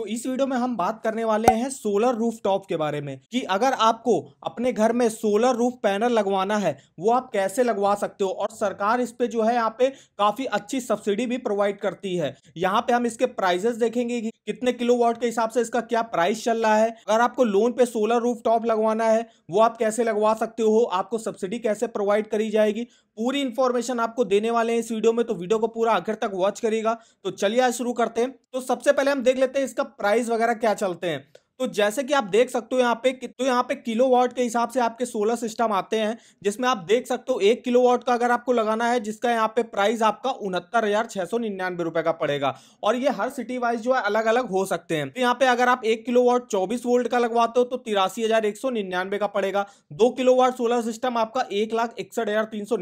तो इस वीडियो में हम बात करने वाले हैं सोलर रूफ टॉप के बारे में कि अगर आपको अपने घर में सोलर रूफ पैनल लगवाना है वो आप कैसे लगवा सकते हो और सरकार इस पे जो है यहाँ पे काफी अच्छी सब्सिडी भी प्रोवाइड करती है यहाँ पे हम इसके प्राइजेस देखेंगे कि कितने वॉट के हिसाब से इसका क्या प्राइस चल रहा है अगर आपको लोन पे सोलर रूफ टॉप लगवाना है वो आप कैसे लगवा सकते हो आपको सब्सिडी कैसे प्रोवाइड करी जाएगी पूरी इंफॉर्मेशन आपको देने वाले हैं इस वीडियो में तो वीडियो को पूरा आखिर तक वॉच करिएगा तो चलिए आज शुरू करते हैं तो सबसे पहले हम देख लेते हैं इसका प्राइस वगैरह क्या चलते हैं तो जैसे कि आप देख सकते हो यहाँ पे तो यहाँ पे किलो के हिसाब से आपके सोलर सिस्टम आते हैं जिसमें आप देख सकते हो एक किलो का अगर आपको लगाना है जिसका यहाँ पे प्राइस आपका उनहत्तर हजार छह सौ निन्यानवे रुपए का पड़ेगा और ये हर सिटी वाइज जो है अलग अलग हो सकते हैं तो यहाँ पे अगर आप एक किलो वाट चौबीस वोल्ट का लगवाते हो तो तिरासी हजार एक सौ का पड़ेगा दो किलो वाट सोलर सिस्टम आपका एक लाख इकसठ हजार तीन सौ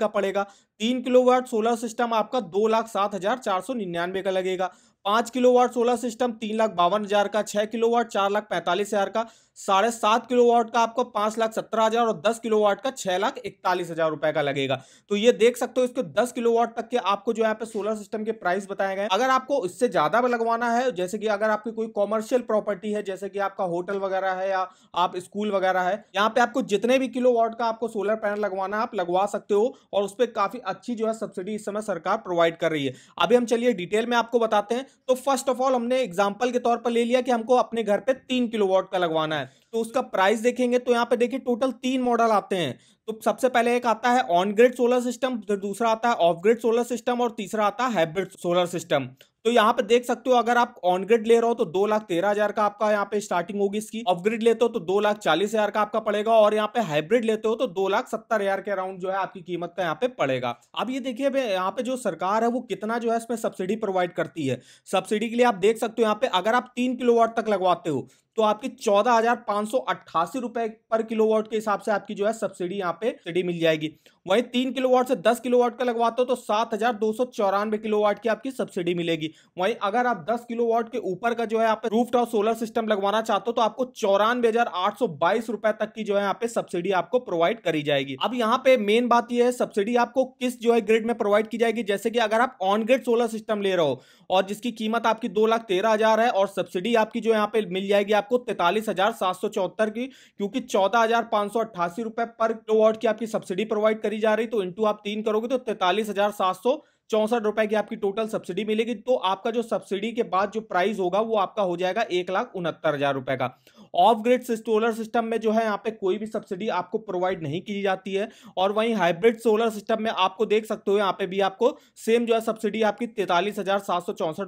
का पड़ेगा तीन किलो वाट सोलर सिस्टम आपका दो लाख सात हजार चार सौ निन्यानवे का लगेगा पांच किलो सोलर सिस्टम तीन लाख बावन हजार का छह किलो चार लाख पैंतालीस हजार का साढ़े सात किलो वाट का आपको पांच लाख सत्तर हजार और दस किलो वाट का छह लाख इकतालीस हजार रुपए का लगेगा तो ये देख सकते हो इसके दस किलो वाट तक के आपको जो यहाँ पे सोलर सिस्टम के प्राइस बताए गए अगर आपको इससे ज्यादा लगवाना है जैसे कि अगर आपकी कोई कॉमर्शियल प्रॉपर्टी है जैसे कि आपका होटल वगैरह है या आप स्कूल वगैरह है यहाँ पे आपको जितने भी किलो वाट का आपको सोलर पैनल लगवाना है आप लगवा सकते हो और उस पर काफी अच्छी जो है सब्सिडी इस समय सरकार प्रोवाइड कर रही है अभी हम चलिए डिटेल में आपको बताते हैं तो फर्स्ट ऑफ ऑल हमने एग्जाम्पल के तौर पर ले लिया कि हमको अपने घर पे तीन किलो का लगवाना है है तो उसका प्राइस देखेंगे तो यहाँ पे देखिए टोटल तीन मॉडल आते हैं तो सबसे पहले एक आता है ऑन ग्रेड सोलर सिस्टम दूसरा आता है ऑफ ग्रेड सोलर सिस्टम और तीसरा आता है हाइब्रिड सोलर सिस्टम तो यहाँ पे देख सकते हो अगर आप ऑन ग्रिड ले रहे हो तो दो लाख तेरह हजार का आपका यहाँ पे स्टार्टिंग होगी इसकी ऑफ ग्रिड लेते हो तो दो लाख चालीस हजार का आपका पड़ेगा और यहाँ पे हाइब्रिड लेते हो तो दो लाख सत्तर हजार के अराउंड जो है आपकी कीमत का यहाँ पे पड़ेगा अब ये देखिए यहाँ पे जो सरकार है वो कितना जो है इसमें सब्सिडी प्रोवाइड करती है सब्सिडी के लिए आप देख सकते हो यहाँ पे अगर आप तीन किलो तक लगवाते हो तो आपकी चौदह हजार पांच सौ अट्ठासी रुपए पर किलोवाट के हिसाब से आपकी जो है सब्सिडी यहाँ पे सब्सिडी मिल जाएगी वहीं तीन किलोवाट से दस किलोवाट का लगवाते हो तो सात हजार दो सौ चौरानवे किलोवाट की आपकी सब्सिडी मिलेगी वहीं अगर आप दस किलोवाट के ऊपर का जो है आप रूफ टॉप सोलर सिस्टम लगवाना चाहते हो तो आपको चौरानवे हजार आठ सौ बाईस रुपए तक की जो है यहाँ पे सब्सिडी आपको प्रोवाइड करी जाएगी अब यहाँ पे मेन बात यह है सब्सिडी आपको किस जो है ग्रिड में प्रोवाइड की जाएगी जैसे कि अगर आप ऑन ग्रिड सोलर सिस्टम ले रहे हो और जिसकी कीमत आपकी दो लाख तेरह हजार है और सब्सिडी आपकी जो यहाँ पे मिल जाएगी आपको तैतालीस हजार सात सौ चौहत्तर की क्योंकि चौदह हजार पांच सौ अट्ठासी रुपए पर किलो की आपकी सब्सिडी प्रोवाइड करी जा रही तो इंटू आप तीन करोगे तो तैतालीस हजार सात सौ चौंसठ रुपए की आपकी टोटल सब्सिडी मिलेगी तो आपका जो सब्सिडी के बाद जो प्राइस होगा वो आपका हो जाएगा एक लाख उनहत्तर हजार रुपए का ऑफ ग्रिड सोलर सिस्टम में जो है यहाँ पे कोई भी सब्सिडी आपको प्रोवाइड नहीं की जाती है और वहीं हाइब्रिड सोलर सिस्टम में आपको देख सकते हो यहाँ पे भी आपको सेम जो है सब्सिडी आपकी तैतालीस हजार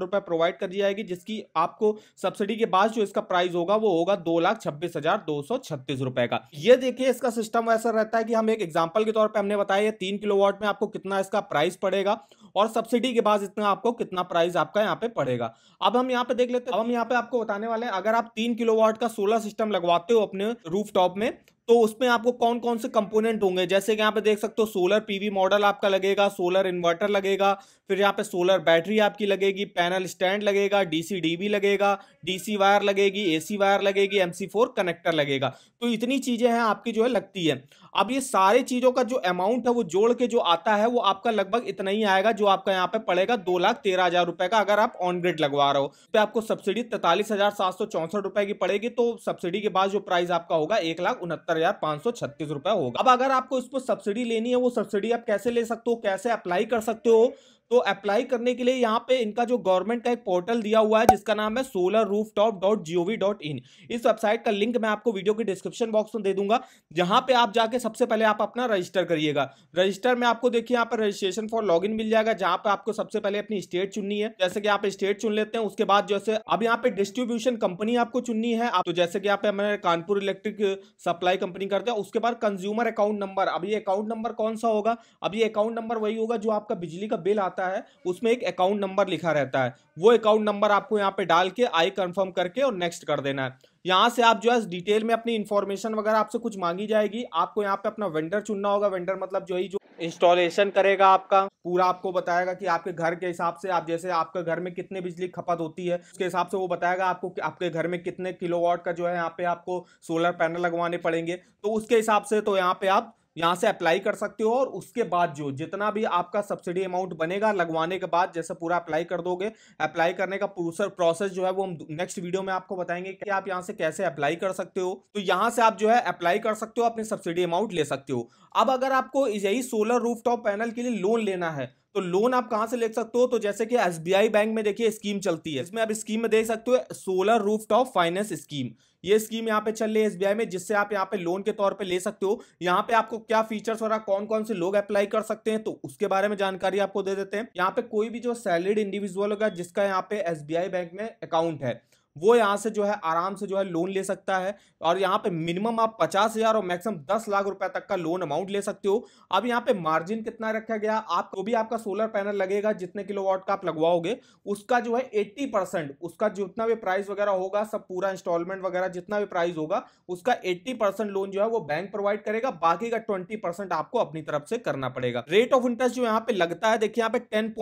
रुपए प्रोवाइड कर दी जाएगी जिसकी आपको सब्सिडी के बाद जो इसका प्राइस होगा वो होगा दो रुपए का ये देखिए इसका सिस्टम ऐसा रहता है कि हम एक एग्जाम्पल के तौर पर हमने बताया तीन किलो में आपको कितना इसका प्राइस पड़ेगा और सब्सिडी के बाद इतना आपको कितना प्राइस आपका यहाँ पे पड़ेगा अब हम यहाँ पे देख लेते हैं अब हम यहाँ पे आपको बताने वाले हैं अगर आप तीन किलो का सोलर सिस्टम लगवाते हो अपने रूफ में तो उसमें आपको कौन कौन से कंपोनेंट होंगे जैसे कि यहाँ पे देख सकते हो सोलर पीवी मॉडल आपका लगेगा सोलर इन्वर्टर लगेगा फिर यहाँ पे सोलर बैटरी आपकी लगेगी पैनल स्टैंड लगेगा डीसी डीबी लगेगा डीसी वायर लगेगी एसी वायर लगेगी एमसी फोर कनेक्टर लगेगा तो इतनी चीज़ें हैं आपकी जो है लगती है अब ये सारे चीज़ों का जो अमाउंट है वो जोड़ के जो आता है वो आपका लगभग इतना ही आएगा जो आपका यहाँ पे पड़ेगा दो लाख तेरह हज़ार रुपये का अगर आप ऑन ग्रिड लगवा रहे हो तो आपको सब्सिडी तैतालीस हज़ार सात सौ चौंसठ रुपए की पड़ेगी तो सब्सिडी के बाद जो प्राइस आपका होगा एक लाख उनहत्तर सत्तर हजार पांच सौ छत्तीस रुपए होगा अब अगर आपको इसको सब्सिडी लेनी है वो सब्सिडी आप कैसे ले सकते हो कैसे अप्लाई कर सकते हो तो अप्लाई करने के लिए यहाँ पे इनका जो गवर्नमेंट का एक पोर्टल दिया हुआ है जिसका नाम है solar rooftop dot G O V dot in इस वेबसाइट का लिंक मैं आपको वीडियो के डिस्क्रिप्शन बॉक्स में दे दूंगा जहाँ पे आप जाके सबसे पहले आप अपना रजिस्टर करिएगा रजिस्टर में आपको देखिए यहाँ पर रजिस्ट्रेशन फॉर लॉग मिल जाएगा जहाँ पर आपको सबसे पहले अपनी स्टेट चुननी है जैसे कि आप स्टेट चुन लेते हैं उसके बाद जैसे अब यहाँ पे डिस्ट्रीब्यूशन कंपनी आपको चुननी है तो जैसे कि आप हमारे कानपुर इलेक्ट्रिक सप्लाई कंपनी करते हैं उसके बाद कंज्यूमर अकाउंट नंबर अभी अकाउंट नंबर कौन सा होगा अभी अकाउंट नंबर वही होगा जो आपका बिजली का बिल आता है रहता है उसमें एक अकाउंट नंबर लिखा रहता है वो अकाउंट नंबर आपको यहाँ पे डाल के आई कंफर्म करके और नेक्स्ट कर देना है यहाँ से आप जो है डिटेल में अपनी इन्फॉर्मेशन वगैरह आपसे कुछ मांगी जाएगी आपको यहाँ पे अपना वेंडर चुनना होगा वेंडर मतलब जो ही जो इंस्टॉलेशन करेगा आपका पूरा आपको बताएगा कि आपके घर के हिसाब से आप जैसे आपके घर में कितने बिजली खपत होती है उसके हिसाब से वो बताएगा आपको कि आपके घर में कितने किलोवाट का जो है यहाँ पे आपको सोलर पैनल लगवाने पड़ेंगे तो उसके हिसाब से तो यहाँ पे आप यहाँ से अप्लाई कर सकते हो और उसके बाद जो जितना भी आपका सब्सिडी अमाउंट बनेगा लगवाने के बाद जैसे पूरा अप्लाई कर दोगे अप्लाई करने का पूरा प्रोसेस जो है वो हम नेक्स्ट वीडियो में आपको बताएंगे कि आप यहाँ से कैसे अप्लाई कर सकते हो तो यहाँ से आप जो है अप्लाई कर सकते हो अपनी सब्सिडी अमाउंट ले सकते हो अब अगर आपको यही सोलर रूफ पैनल के लिए लोन लेना है तो लोन आप कहाँ से ले सकते हो तो जैसे कि एस बैंक में देखिए स्कीम चलती है इसमें आप स्कीम में देख सकते हो solar rooftop finance scheme ये स्कीम यहाँ पे चल रही है एसबीआई में जिससे आप यहाँ पे लोन के तौर पे ले सकते हो यहाँ पे आपको क्या फीचर्स हो है कौन कौन से लोग अप्लाई कर सकते हैं तो उसके बारे में जानकारी आपको दे देते हैं यहाँ पे कोई भी जो सैलरीड इंडिविजुअल होगा जिसका यहाँ पे एसबीआई बैंक में अकाउंट है वो यहाँ से जो है आराम से जो है लोन ले सकता है और यहाँ पे मिनिमम आप पचास हज़ार और मैक्सिमम दस लाख रुपए तक का लोन अमाउंट ले सकते हो अब यहाँ पे मार्जिन कितना रखा गया आपको भी आपका सोलर पैनल लगेगा जितने किलो का आप लगवाओगे उसका जो है एट्टी परसेंट उसका जितना भी प्राइस वगैरह होगा सब पूरा इंस्टॉलमेंट वगैरह जितना भी प्राइस होगा उसका एट्टी लोन जो है वो बैंक प्रोवाइड करेगा बाकी का ट्वेंटी आपको अपनी तरफ से करना पड़ेगा रेट ऑफ इंटरेस्ट जो यहाँ पे लगता है देखिए यहाँ पे टेन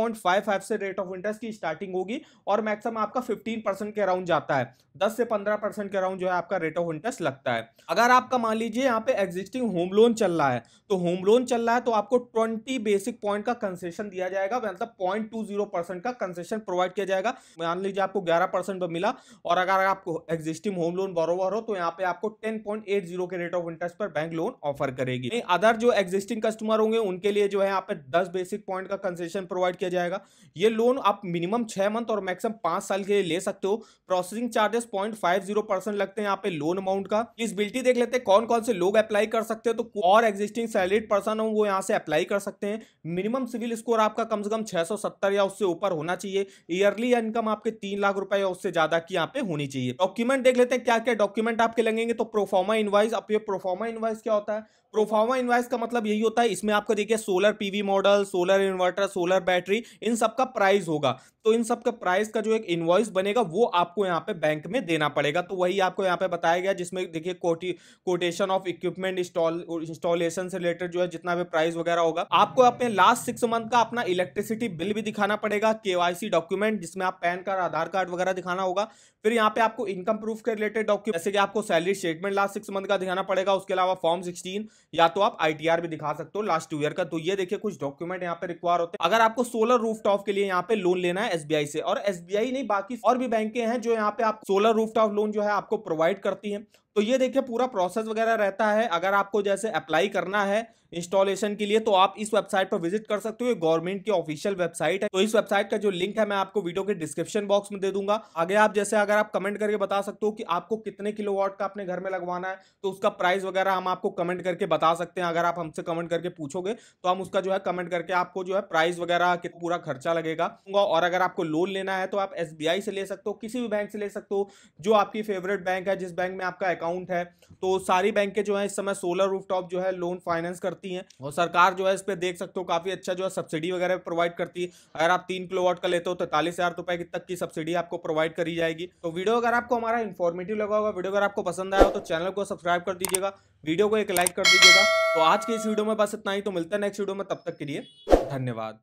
से रेट ऑफ इंटरेस्ट की स्टार्टिंग होगी और मैक्सिमम आपका फिफ्टीन के अराउंड आता है दस से पंद्रह परसेंट के अराउंड जो है आपका रेट ऑफ इंटरेस्ट लगता है अगर आपका मान लीजिए यहाँ पे एग्जिस्टिंग होम लोन चल रहा है तो होम लोन चल रहा है तो आपको ट्वेंटी बेसिक पॉइंट का कंसेशन दिया जाएगा मतलब पॉइंट टू जीरो परसेंट का कंसेशन प्रोवाइड किया जाएगा मान लीजिए आपको ग्यारह परसेंट पर मिला और अगर आपको एग्जिस्टिंग होम लोन बरोबर हो तो यहाँ पे आपको टेन पॉइंट एट जीरो के रेट ऑफ इंटरेस्ट पर बैंक लोन ऑफर करेगी अदर जो एग्जिस्टिंग कस्टमर होंगे उनके लिए जो है यहाँ पे दस बेसिक पॉइंट का कंसेशन प्रोवाइड किया जाएगा ये लोन आप मिनिमम छह मंथ और मैक्सिमम पांच साल के लिए ले सकते हो process processing charges point five zero percent लगते हैं यहाँ पे लोन अमाउंट का एलिजिबिलिटी देख लेते हैं कौन कौन से लोग अप्लाई कर सकते हैं तो और एग्जिस्टिंग सैलरीड पर्सन हो वो यहाँ से अप्लाई कर सकते हैं मिनिमम सिविल स्कोर आपका कम से कम छह सौ सत्तर या उससे ऊपर होना चाहिए ईयरली इनकम आपके तीन लाख रुपए या उससे ज्यादा की यहाँ पे होनी चाहिए डॉक्यूमेंट देख लेते हैं क्या क्या डॉक्यूमेंट आपके लगेंगे तो प्रोफॉर्मा इनवाइस अब ये प्रोफॉर्मा इनवाइस क्या होता है प्रोफॉर्मा इन्वाइस का मतलब यही होता है इसमें आपको देखिए solar PV model solar inverter solar battery इन सबका प्राइस होगा तो इन सबका प्राइस का जो एक इन्वॉइस बनेगा वो आपको यहाँ पे बैंक में देना पड़ेगा तो वही आपको यहाँ पे बताया गया जिसमें देखिए कोटी quotation of equipment install installation से रिलेटेड जो है जितना भी प्राइस वगैरह होगा आपको अपने लास्ट सिक्स मंथ का अपना इलेक्ट्रिसिटी बिल भी दिखाना पड़ेगा केवाईसी डॉक्यूमेंट जिसमें आप पैन कार्ड आधार कार्ड वगैरह दिखाना होगा फिर यहाँ पे आपको इनकम प्रूफ के रिलेटेड डॉक्यूमेंट जैसे कि आपको salary statement last six month का दिखाना पड़ेगा उसके अलावा फॉर्म सिक्सटीन या तो आप आई भी दिखा सकते हो लास्ट टू ईयर का तो ये देखिए कुछ डॉक्यूमेंट यहाँ पे रिक्वायर होते हैं अगर आपको सोलर रूफ के लिए यहाँ पे लोन लेना है एसबीआई से और एसबीआई नहीं बाकी और भी बैंक हैं जो यहाँ यहाँ पे आप सोलर टॉप लोन जो है आपको प्रोवाइड करती है तो ये देखिए पूरा प्रोसेस वगैरह रहता है अगर आपको जैसे अप्लाई करना है इंस्टॉलेशन के लिए तो आप इस वेबसाइट पर विजिट कर सकते हो गवर्नमेंट की ऑफिशियल वेबसाइट है तो इस वेबसाइट का जो लिंक है मैं आपको वीडियो के डिस्क्रिप्शन बॉक्स में दे दूंगा आगे आप जैसे अगर आप कमेंट करके बता सकते हो कि आपको कितने किलो वॉट का अपने घर में लगवाना है तो उसका प्राइस वगैरह हम आपको कमेंट करके बता सकते हैं अगर आप हमसे कमेंट करके पूछोगे तो हम उसका जो है कमेंट करके आपको जो है प्राइस वगैरह पूरा खर्चा लगेगा और अगर आपको लोन लेना है तो आप एस से ले सकते हो किसी भी बैंक से ले सकते हो जो आपकी फेवरेट बैंक है जिस बैंक में आपका अकाउंट है तो सारी बैंकें जो है इस समय सोलर रूफटॉप जो है लोन फाइनेंस करती हैं और सरकार जो है इस पर देख सकते हो काफ़ी अच्छा जो है सब्सिडी वगैरह प्रोवाइड करती है अगर आप तीन किलो का लेते हो तो तैतालीस हज़ार की तक की सब्सिडी आपको प्रोवाइड करी जाएगी तो वीडियो अगर आपको हमारा इन्फॉर्मेटिव लगा होगा वीडियो अगर आपको पसंद आया हो तो चैनल को सब्सक्राइब कर दीजिएगा वीडियो को एक लाइक कर दीजिएगा तो आज के इस वीडियो में बस इतना ही तो मिलता है नेक्स्ट वीडियो में तब तक के लिए धन्यवाद